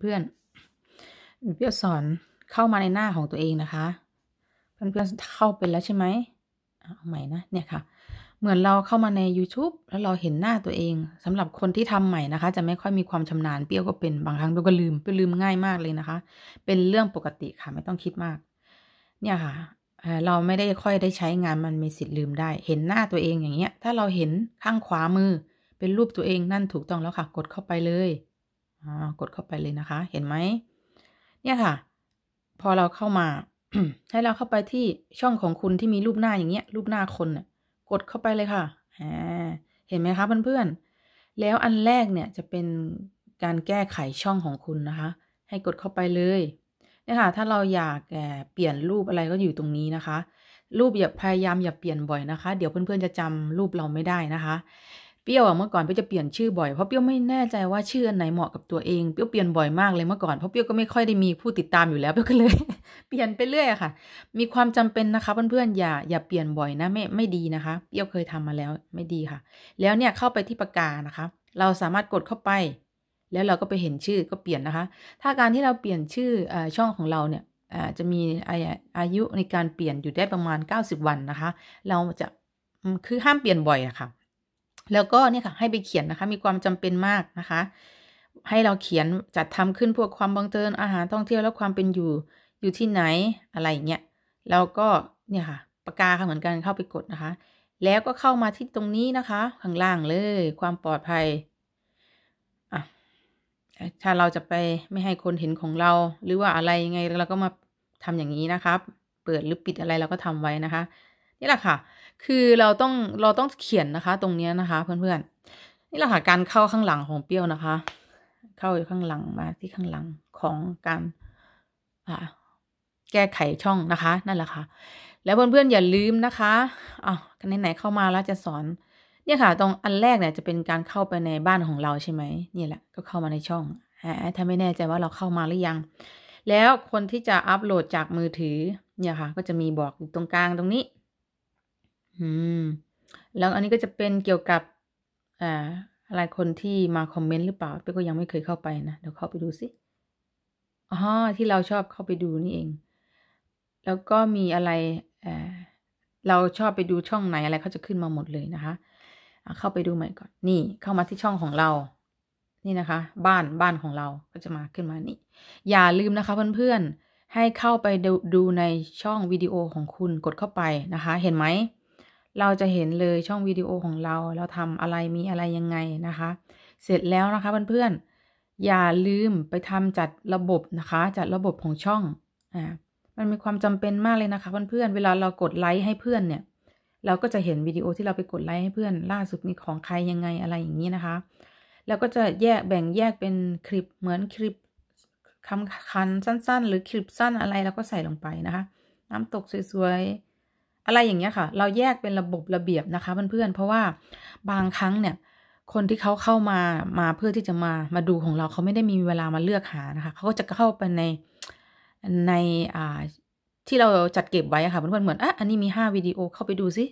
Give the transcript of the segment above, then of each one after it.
เพื่อนๆเพื่อนสอนเข้ามาในหน้าของตัวเองนะคะเพื่อนๆเข้าไปแล้วใช่ไหมเอาใหม่นะเนี่ยค่ะ เหมือนเราเข้ามาใน YouTube แล้วเราเห็นหน้าตัวเอง สำหรับคนที่ทำใหม่นะคะ จะไม่ค่อยมีความชำนาญเปี้ยวก็เป็นบางครั้งเปี้ยวก็ลืมเปี้ยวลืมง่ายมากเลยนะคะ เป็นเรื่องปกติค่ะ ไม่ต้องคิดมาก เนี่ยค่ะ เราไม่ได้ค่อยได้ใช้งานมันมีสิทธิ์ลืมได้ เห็นหน้าตัวเองอย่างเงี้ยถ้าเราเห็นข้างขวามือเป็นรูปตัวเอง นั่นถูกต้องแล้วค่ะกดเข้าไปเลยกดเข้าไปเลยนะคะ เห็นไหม เนี่ยค่ะ พอเราเข้ามา ให้เราเข้าไปที่ช่องของคุณที่มีรูปหน้าอย่างเงี้ยรูปหน้าคนเนี่ยกดเข้าไปเลยค่ะเห็นไหมคะเพื่อนๆแล้วอันแรกเนี่ยจะเป็นการแก้ไขช่องของคุณนะคะ ให้กดเข้าไปเลยเนี่ยค่ะ ถ้าเราอยากเปลี่ยนรูปอะไรก็อยู่ตรงนี้นะคะ รูปอย่าพยายามอย่าเปลี่ยนบ่อยนะคะ เดี๋ยวเพื่อนๆจะจำรูปเราไม่ได้นะคะเปรี้ยวอะเมื่อก่อนเปรี้ยวจะเปลี่ยนชื่อบ่อยเพราะเปรี้ยวไม่แน่ใจว่าชื่ออันไหนเหมาะกับตัวเองเปรี้ยวเปลี่ยนบ่อยมากเลยเมื่อก่อนเพราะเปรี้ยวก็ไม่ค่อยได้มีผู้ติดตามอยู่แล้วเปรี้ยวก็เลย เปลี่ยนไปเรื่อยค่ะ มีความจำเป็นนะคะเพื่อนๆอย่าอย่าเปลี่ยนบ่อยนะไม่ไม่ดีนะคะเปรี้ยวเคยทำมาแล้วไม่ดีค่ะ แล้วเนี่ยเข้าไปที่ปากกานะคะ เราสามารถกดเข้าไป แล้วเราก็ไปเห็นชื่อก็เปลี่ยนนะคะ ถ้าการที่เราเปลี่ยนชื่ออช่องของเราเนี่ยจะมีอายุในการเปลี่ยนอยู่ได้ประมาณ 90 วันนะคะเราจะคือห้ามเปลี่ยนบ่อยอะค่ะแล้วก็เนี่ยค่ะ ให้ไปเขียนนะคะ มีความจำเป็นมากนะคะ ให้เราเขียนจัดทำขึ้นพวกความบังเกินอาหารท่องเที่ยว และความเป็นอยู่อยู่ที่ไหนอะไรอย่างเงี้ยแล้วก็เนี่ยค่ะปากกาค่ะเหมือนกันเข้าไปกดนะคะ แล้วก็เข้ามาที่ตรงนี้นะคะ ข้างล่างเลย ความปลอดภัยอ่ะ ถ้าเราจะไปไม่ให้คนเห็นของเรา หรือว่าอะไรยังไง เราก็มาทำอย่างนี้นะคะเปิดหรือปิดอะไรเราก็ทำไว้นะคะนี่แหละค่ะคือเราต้องเราต้องเขียนนะคะตรงนี้นะคะเพื่อนๆ นี่เราหาการเข้าข้างหลังของเปี้ยวนะคะ เข้าอยู่ข้างหลังมาที่ข้างหลังของการแก้ไขช่องนะคะ นั่นแหละค่ะ แล้วเพื่อนๆอย่าลืมนะคะอ้ันไหนๆเข้ามาแล้วจะสอนเนี่ยค่ะ ตรงอันแรกเนี่ยจะเป็นการเข้าไปในบ้านของเราใช่ไหมนี่แหละก็เข้ามาในช่องถ้าไม่แน่ใจว่าเราเข้ามาหรือยัง แล้วคนที่จะอัปโหลดจากมือถือเนี่ยค่ะ ก็จะมีบอกอยู่ตรงกลางตรงนี้อืมแล้วอันนี้ก็จะเป็นเกี่ยวกับอ่าอะไรคนที่มาคอมเมนต์หรือเปล่าเป้ก็ยังไม่เคยเข้าไปนะเดี๋ยวเข้าไปดูสิอ๋อที่เราชอบเข้าไปดูนี่เอง แล้วก็มีอะไรเออเราชอบไปดูช่องไหนอะไรเขาจะขึ้นมาหมดเลยนะคะเข้าไปดูใหม่ก่อนนี่ เข้ามาที่ช่องของเรา นี่นะคะ บ้านบ้านของเราก็จะมาขึ้นมานี่อย่าลืมนะคะ เพื่อนๆให้เข้าไปดูดูในช่องวิดีโอของคุณกดเข้าไปนะคะ เห็นไหมเราจะเห็นเลยช่องวิดีโอของเรา เราทำอะไรมีอะไรยังไงนะคะ เสร็จแล้วนะคะเพื่อนๆอย่าลืมไปทำจัดระบบนะคะ จัดระบบของช่องอ่ามันมีความจำเป็นมากเลยนะคะเพื่อนๆเวลาเรากดไลค์ให้เพื่อนเนี่ย เราก็จะเห็นวิดีโอที่เราไปกดไลค์ให้เพื่อนล่าสุดมีของใครยังไงอะไรอย่างนี้นะคะ แล้วก็จะแยกแบ่งแยกเป็นคลิปเหมือนคลิปคำคันสั้น ๆ หรือคลิปสั้นอะไรเราก็ใส่ลงไปนะคะ น้ำตกสวยๆอะไรอย่างเงี้ยค่ะเราแยกเป็นระบบระเบียบนะคะ เพื่อนๆเพราะว่าบางครั้งเนี่ย คนที่เขาเข้ามามาเพื่อที่จะมามาดูของเราเขาไม่ได้มีเวลามาเลือกหานะคะเขาก็จะเข้าไปในในอ่าที่เราจัดเก็บไว้ค่ะเพื่อนๆเหมือนอ่ะอันนี้มีห้าวิดีโอเข้าไปดูซิ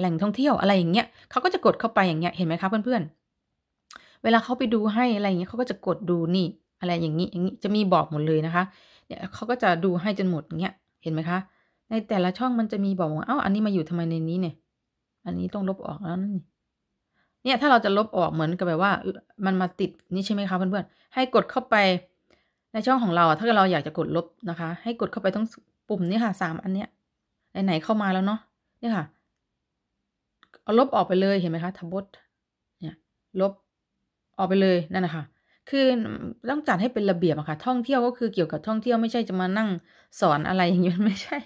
แหล่งท่องเที่ยวอะไรอย่างเงี้ยเขาก็จะกดเข้าไปอย่างเงี้ยเห็นไหมคะเพื่อนๆเวลาเขาไปดูให้อะไรอย่างเงี้ยเขาก็จะกดดูนี่ อะไรอย่างงี้ อย่างงี้จะมีบอกหมดเลยนะคะ เนี่ยเขาก็จะดูให้จนหมดอย่างเงี้ยเห็นไหมคะในแต่ละช่องมันจะมีบอกว่า เอ้า อันนี้มาอยู่ทำไมในนี้เนี่ย อันนี้ต้องลบออกแล้วนั่นเนี่ย ถ้าเราจะลบออกเหมือนกับแบบว่า มันมาติดนี่ใช่ไหมคะเพื่อนๆให้กดเข้าไปในช่องของเราอะถ้าเราอยากจะกดลบนะคะ ให้กดเข้าไปต้องปุ่มนี้ค่ะสามอันเนี้ยไหนๆเข้ามาแล้วเนาะเนี่ยค่ะเอาลบออกไปเลยเห็นไหมคะทับบดเนี่ย ลบออกไปเลยนั่นนะคะคือต้องจัดให้เป็นระเบียบอะค่ะท่องเที่ยวก็คือเกี่ยวกับท่องเที่ยวไม่ใช่จะมานั่งสอนอะไรอย่างนี้ มันไม่ใช่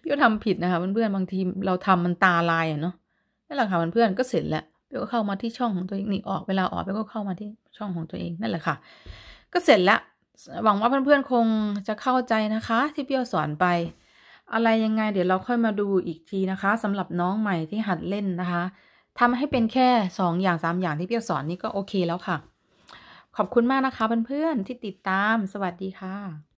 พี่ก็ทำผิดนะคะเพื่อนๆบางทีเราทำมันตาลายอะเนาะนั่นแหละค่ะเพื่อนๆก็เสร็จแล้วพี่ก็เข้ามาที่ช่องของตัวเองนี่ออกเวลาออกพี่ก็เข้ามาที่ช่องของตัวเองนั่นแหละค่ะก็เสร็จแล้ว หวังว่า เพื่อนๆคงจะเข้าใจนะคะ ที่พี่สอนไป อะไรยังไง เดี๋ยวเราค่อยมาดูอีกทีนะคะ สำหรับน้องใหม่ที่หัดเล่นนะคะ ทำให้เป็นแค่2ออย่าง3อย่างที่พี่สอนนี่ก็โอเคแล้วค่ะขอบคุณมากนะคะเพื่อนๆที่ติดตามสวัสดีค่ะ